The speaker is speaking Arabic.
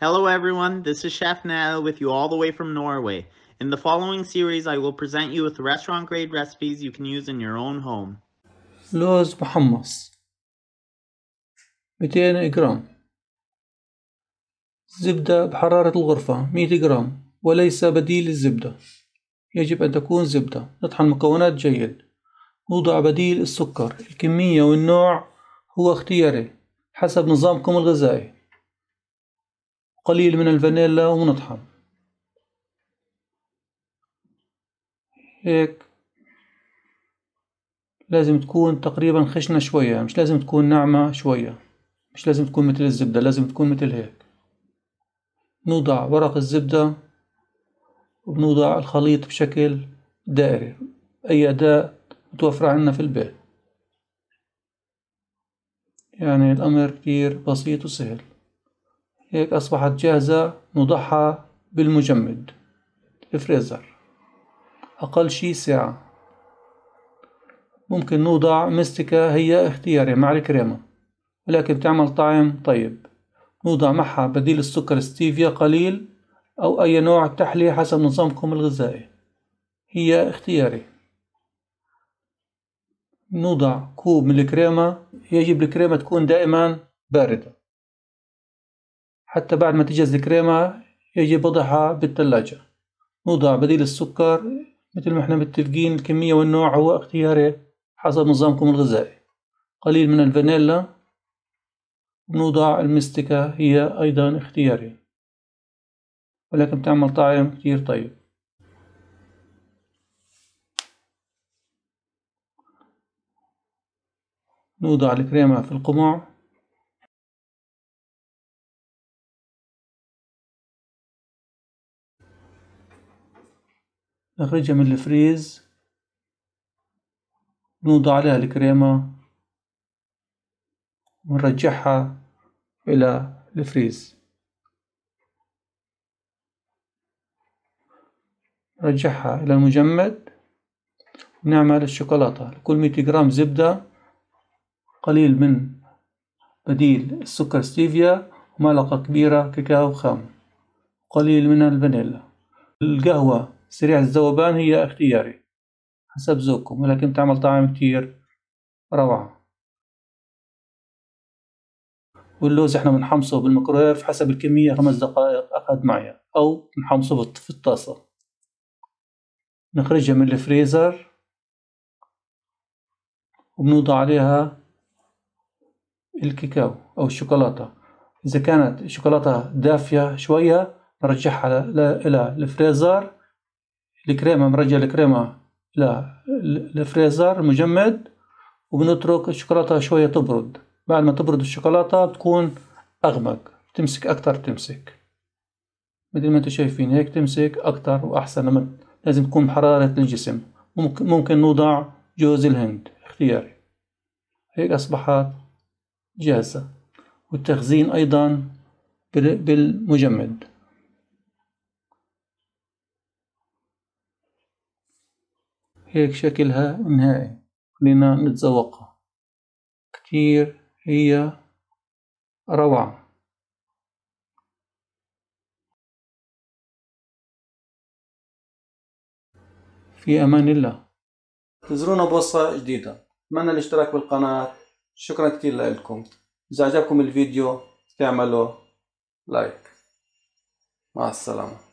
Hello everyone, this is Chef Nana with you all the way from Norway. In the following series, I will present you with restaurant grade recipes you can use in your own home. لوز محمص 200 جرام زبدة بحرارة الغرفة 100 جرام وليس بديل الزبدة يجب أن تكون زبدة نطحن المكونات جيد نوضع بديل السكر الكمية والنوع هو اختياري حسب نظامكم الغذائي قليل من الفانيلا ونطحن هيك لازم تكون تقريبا خشنة شوية مش لازم تكون ناعمة شوية مش لازم تكون مثل الزبدة لازم تكون مثل هيك نوضع ورق الزبدة وبنوضع الخليط بشكل دائري أي أداة متوفرة عندنا في البيت يعني الأمر كتير بسيط وسهل هيك أصبحت جاهزة نضعها بالمجمد الفريزر أقل شي ساعة ممكن نوضع مستكة هي اختياري مع الكريمة ولكن بتعمل طعم طيب نوضع معها بديل السكر ستيفيا قليل أو أي نوع تحلية حسب نظامكم الغذائي هي اختياري نوضع كوب من الكريمة يجب الكريمة تكون دائما باردة حتى بعد ما تجهز الكريمة يجب وضعها بالثلاجة نوضع بديل السكر مثل ما احنا متفقين الكمية والنوع هو اختياري حسب نظامكم الغذائي قليل من الفانيلا ونوضع المستكة هي أيضا اختياري ولكن بتعمل طعم كتير طيب نوضع الكريمة في القمع نخرجها من الفريز نوضع عليها الكريمة ونرجعها إلى الفريز نرجعها إلى المجمد ونعمل الشوكولاتة لكل مئة جرام زبدة قليل من بديل السكر ستيفيا وملعقة كبيرة كاكاو خام قليل من الفانيلا القهوة سريعة الذوبان هي اختياري حسب ذوقكم ولكن بتعمل طعم كتير روعة واللوز احنا بنحمصه بالميكرويف حسب الكمية خمس دقائق أخذ معي أو بنحمصه في الطاسة نخرجها من الفريزر وبنوضع عليها الكاكاو أو الشوكولاتة إذا كانت الشوكولاتة دافية شوية نرجعها إلى الفريزر الكريمه بنرجع الكريمه لا الفريزر مجمد وبنترك الشوكولاته شويه تبرد بعد ما تبرد الشوكولاته بتكون اغمق تمسك اكتر تمسك مثل ما انتم شايفين هيك تمسك اكتر واحسن لما لازم تكون حراره الجسم ممكن ممكن نوضع جوز الهند اختياري هيك اصبحت جاهزه والتخزين ايضا بالمجمد هيك شكلها نهائي خلينا نتذوقها كتير هي روعة في أمان الله انتظرونا بوصة جديدة أتمنى الاشتراك بالقناة شكرا كتير لكم إذا عجبكم الفيديو تعملوا لايك مع السلامة